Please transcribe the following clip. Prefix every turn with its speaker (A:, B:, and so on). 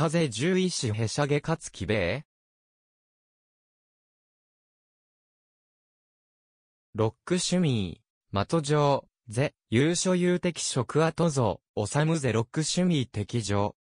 A: 風獣医師へしゃげかつきべえロック趣味、的上、ぜ、優所有的職跡像、おさむぜロック趣味的上。